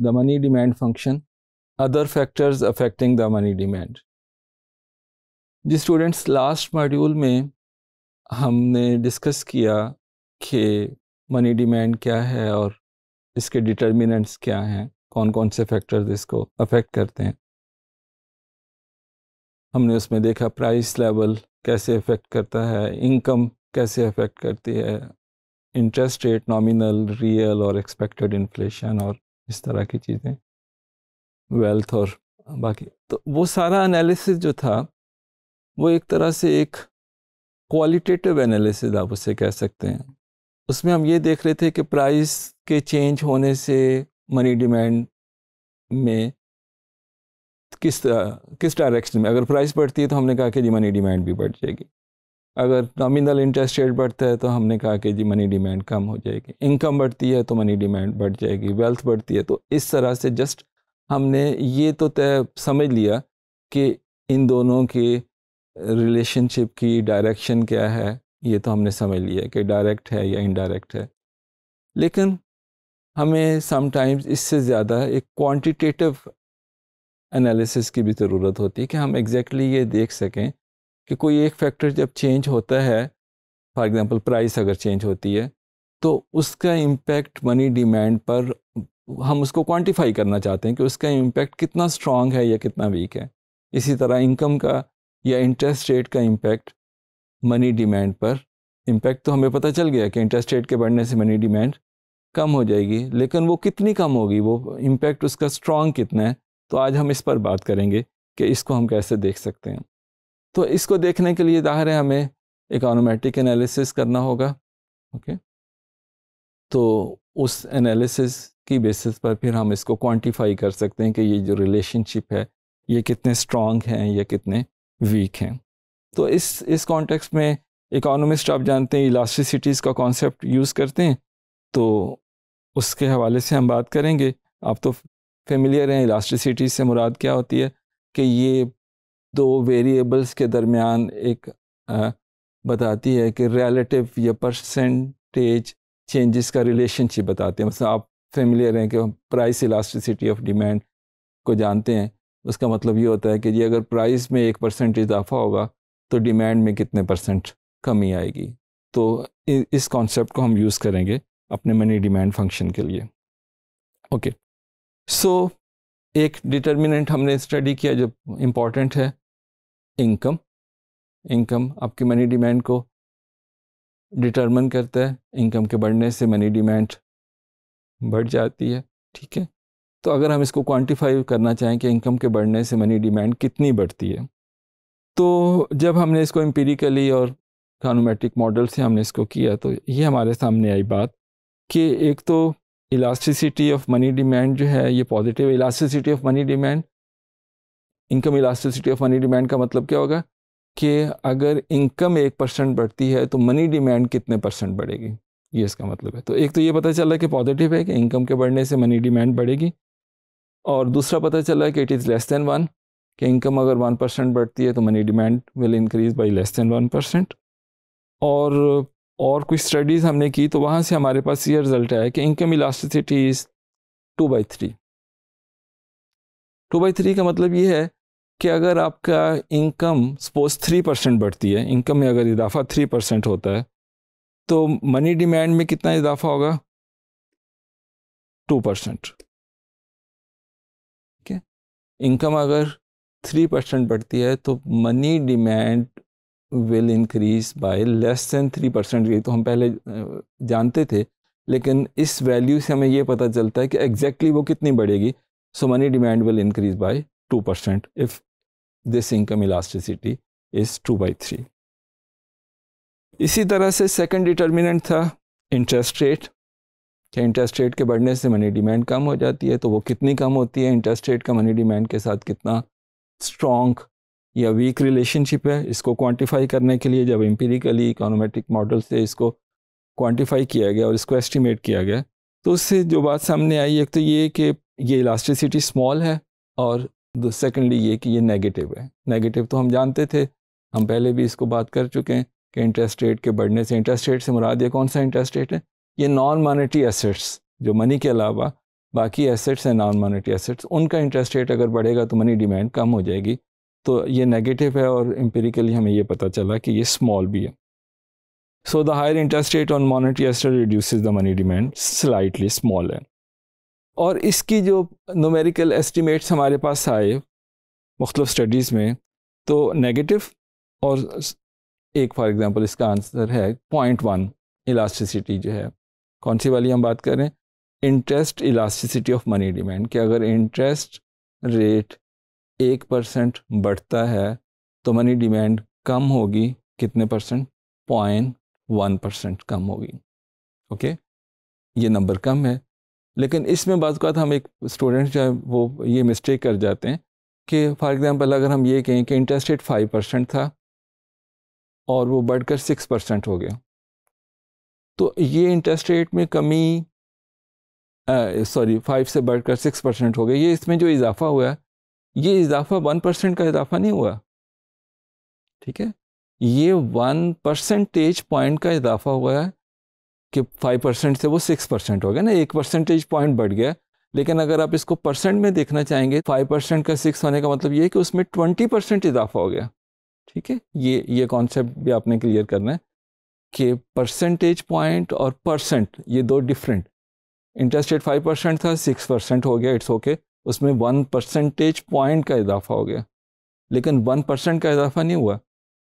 The money demand function other factors affecting the money demand जी students last module में हमने discuss किया कि मनी डिमांड क्या है और इसके डिटर्मिनेंट्स क्या हैं कौन कौन से फैक्टर्स इसको अफेक्ट करते हैं हमने उसमें देखा प्राइस लेवल कैसे अफेक्ट करता है इनकम कैसे अफेक्ट करती है इंटरेस्ट रेट नॉमिनल रियल और एक्सपेक्टेड इन्फ्लेशन और इस तरह की चीज़ें वेल्थ और बाकी तो वो सारा एनालिसिस जो था वो एक तरह से एक क्वालिटेटिव एनालिसिस आप उसे कह सकते हैं उसमें हम ये देख रहे थे कि प्राइस के चेंज होने से मनी डिमांड में किस किस डायरेक्शन में अगर प्राइस बढ़ती है तो हमने कहा कि जी मनी डिमांड भी बढ़ जाएगी अगर नॉमिनल इंटरेस्ट रेट बढ़ता है तो हमने कहा कि जी मनी डिमांड कम हो जाएगी इनकम बढ़ती है तो मनी डिमांड बढ़ जाएगी वेल्थ बढ़ती है तो इस तरह से जस्ट हमने ये तो तय समझ लिया कि इन दोनों के रिलेशनशिप की डायरेक्शन क्या है ये तो हमने समझ लिया कि डायरेक्ट है या इनडायरेक्ट है लेकिन हमें समटाइम्स इससे ज़्यादा एक क्वांटिटेटिव एनालिसिस की भी ज़रूरत होती है कि हम एग्जैक्टली exactly ये देख सकें कि कोई एक फैक्टर जब चेंज होता है फॉर एग्ज़ाम्पल प्राइस अगर चेंज होती है तो उसका इम्पैक्ट मनी डिमांड पर हम उसको क्वांटिफाई करना चाहते हैं कि उसका इम्पैक्ट कितना स्ट्रांग है या कितना वीक है इसी तरह इनकम का या इंटरेस्ट रेट का इम्पैक्ट मनी डिमांड पर इम्पैक्ट तो हमें पता चल गया कि इंटरेस्ट रेट के बढ़ने से मनी डिमांड कम हो जाएगी लेकिन वो कितनी कम होगी वो इम्पैक्ट उसका स्ट्रांग कितना है तो आज हम इस पर बात करेंगे कि इसको हम कैसे देख सकते हैं तो इसको देखने के लिए जाहिर है हमें इकोनोमेटिक एनालिसिस करना होगा ओके तो उस एनालिसिस की बेसिस पर फिर हम इसको क्वांटिफाई कर सकते हैं कि ये जो रिलेशनशिप है ये कितने स्ट्रॉन्ग हैं या कितने वीक हैं तो इस इस कॉन्टेक्स्ट में इकोनॉमिस्ट आप जानते हैं इलास्टिसिटीज़ का कॉन्सेप्ट यूज़ करते हैं तो उसके हवाले से हम बात करेंगे आप तो फेमिलियर हैं इलास्टिसिटीज से मुराद क्या होती है कि ये दो वेरिएबल्स के दरमियान एक आ, बताती है कि रिलेटिव या परसेंटेज चेंजेस का रिलेशनशिप बताते हैं मतलब आप फेमिलियर हैं कि प्राइस इलास्टिसिटी ऑफ डिमांड को जानते हैं उसका मतलब ये होता है कि ये अगर प्राइस में एक परसेंट इजाफा होगा तो डिमांड में कितने परसेंट कमी आएगी तो इस कॉन्सेप्ट को हम यूज़ करेंगे अपने मनी डिमांड फंक्शन के लिए ओके सो एक डिटर्मिनेंट हमने स्टडी किया जो इम्पॉर्टेंट है इनकम इनकम आपकी मनी डिमांड को डिटर्मन करता है इनकम के बढ़ने से मनी डिमांड बढ़ जाती है ठीक है तो अगर हम इसको क्वांटिफाई करना चाहें कि इनकम के बढ़ने से मनी डिमांड कितनी बढ़ती है तो जब हमने इसको एम्पेरिकली और कानोमेटिक मॉडल से हमने इसको किया तो ये हमारे सामने आई बात कि एक तो इलास्टिसिटी ऑफ मनी डिमांड जो है ये positive elasticity of money demand income elasticity of money demand का मतलब क्या होगा कि अगर इनकम एक परसेंट बढ़ती है तो मनी डिमांड कितने परसेंट बढ़ेगी ये इसका मतलब है तो एक तो ये पता चला कि पॉजिटिव है कि इनकम के बढ़ने से मनी डिमांड बढ़ेगी और दूसरा पता चला कि it is less than one कि इनकम अगर वन परसेंट बढ़ती है तो money demand will increase by less than one percent और और कुछ स्टडीज़ हमने की तो वहाँ से हमारे पास ये रिज़ल्ट आया कि income elasticity is two by three two by three का मतलब ये है कि अगर आपका इनकम सपोज थ्री परसेंट बढ़ती है इनकम में अगर इजाफा थ्री परसेंट होता है तो मनी डिमांड में कितना इजाफा होगा टू परसेंट ठीक है इनकम अगर थ्री परसेंट बढ़ती है तो money demand will increase by less than three percent ये तो हम पहले जानते थे लेकिन इस वैल्यू से हमें ये पता चलता है कि एग्जैक्टली exactly वो कितनी बढ़ेगी so money demand will increase by two percent if this income elasticity is two by three इसी तरह से सेकंड डिटर्मिनेंट था इंटरेस्ट रेट क्या इंटरेस्ट रेट के बढ़ने से मनी डिमांड कम हो जाती है तो वो कितनी कम होती है इंटरेस्ट रेट का मनी डिमांड के साथ कितना स्ट्रॉन्ग या वीक रिलेशनशिप है इसको क्वांटिफाई करने के लिए जब एम्पेरिकली इकोनोमेटिक मॉडल से इसको क्वांटिफाई किया गया और इसको एस्टिमेट किया गया तो उससे जो बात सामने आई एक तो ये कि ये इलास्टिसिटी स्मॉल है और सेकेंडली ये कि ये नेगेटिव है नेगेटिव तो हम जानते थे हम पहले भी इसको बात कर चुके हैं कि इंटरेस्ट रेट के बढ़ने से इंटरेस्ट रेट से मुराद ये कौन सा इंटरेस्ट रेट है ये नॉन मॉनेटरी एसेट्स जो मनी के अलावा बाकी एसेट्स हैं नॉन मॉनेटरी एसेट्स उनका इंटरेस्ट रेट अगर बढ़ेगा तो मनी डिमांड कम हो जाएगी तो ये नेगेटिव है और एम्पेरिकली हमें ये पता चला कि ये स्मॉल भी है so the higher interest rate on monetary assets reduce the money demand slightly small है और इसकी जो नोमेरिकल एस्टिमेट्स हमारे पास आए मुख्तलिफ स्टडीज़ में तो नेगेटिव और एक फॉर एग्ज़ाम्पल इसका आंसर है पॉइंट वन इलास्टिसिटी जो है कौन सी वाली हम बात करें interest elasticity of money demand कि अगर इंटरेस्ट रेट एक परसेंट बढ़ता है तो मनी डिमांड कम होगी कितने परसेंट पॉइंट वन परसेंट कम होगी ओके ये नंबर कम है लेकिन इसमें बाज़ हम एक स्टूडेंट जो है वो ये मिस्टेक कर जाते हैं कि फॉर एग्ज़ाम्पल अगर हम ये कहें कि इंटरेस्ट रेट फाइव परसेंट था और वो बढ़कर सिक्स परसेंट हो गया तो ये इंटरेस्ट रेट में कमी सॉरी फाइव से बढ़कर सिक्स परसेंट हो गया ये इसमें जो इजाफा हुआ है ये इजाफा वन परसेंट का इजाफा नहीं हुआ ठीक है ये वन परसेंटेज पॉइंट का इजाफा हुआ है कि फाइव परसेंट से वो सिक्स परसेंट हो गया ना एक परसेंटेज पॉइंट बढ़ गया लेकिन अगर आप इसको परसेंट में देखना चाहेंगे फाइव परसेंट का सिक्स होने का मतलब ये है कि उसमें ट्वेंटी परसेंट इजाफा हो गया ठीक है ये ये कॉन्सेप्ट भी आपने क्लियर करना है कि परसेंटेज पॉइंट और परसेंट ये दो different interest rate five percent था सिक्स परसेंट हो गया इट्स ओके okay. उसमें वन परसेंटेज पॉइंट का इजाफा हो गया लेकिन वन परसेंट का इजाफा नहीं हुआ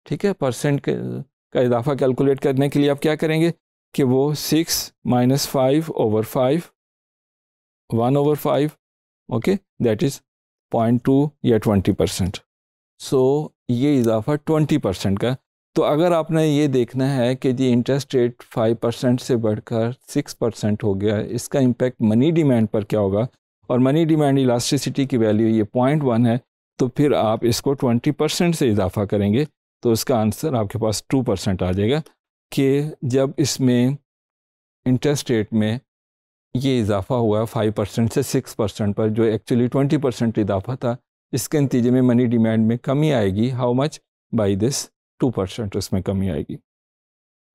ठीक है परसेंट का इजाफा कैलकुलेट करने के लिए आप क्या करेंगे कि वो six minus five over five one over five okay that is point two या ट्वेंटी परसेंट सो ये इजाफा ट्वेंटी परसेंट का तो अगर आपने ये देखना है कि जी इंटरेस्ट रेट फाइव परसेंट से बढ़कर सिक्स परसेंट हो गया इसका इम्पेक्ट मनी डिमांड पर क्या होगा और मनी डिमांड इलास्टिसिटी की वैल्यू ये पॉइंट वन है तो फिर आप इसको ट्वेंटी परसेंट से इजाफा करेंगे तो इसका आंसर आपके पास टू परसेंट आ जाएगा कि जब इसमें इंटरेस्ट रेट में ये इजाफा हुआ फाइव परसेंट से सिक्स परसेंट पर जो एक्चुअली ट्वेंटी परसेंट इजाफा था इसके नतीजे में मनी डिमांड में कमी आएगी how much by this two percent उसमें कमी आएगी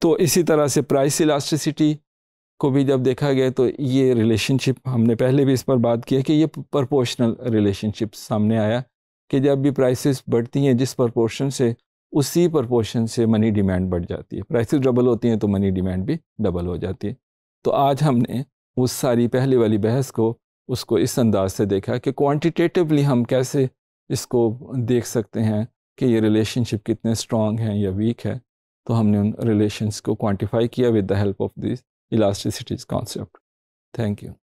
तो इसी तरह से प्राइस इलास्टिसिटी को भी जब देखा गया तो ये रिलेशनशिप हमने पहले भी इस पर बात की है कि ये प्रोपोर्शनल रिलेशनशिप सामने आया कि जब भी प्राइसेस बढ़ती हैं जिस प्रोपोर्शन से उसी प्रोपोर्शन से मनी डिमांड बढ़ जाती है प्राइसेस डबल होती हैं तो मनी डिमांड भी डबल हो जाती है तो आज हमने उस सारी पहले वाली बहस को उसको इस अंदाज से देखा कि क्वान्टिटेटिवली हम कैसे इसको देख सकते हैं कि ये रिलेशनशिप कितने स्ट्रॉन्ग हैं या वीक है तो हमने उन रिलेशंस को क्वान्टिफाई किया with the help of this Elasticity's concept. Thank you.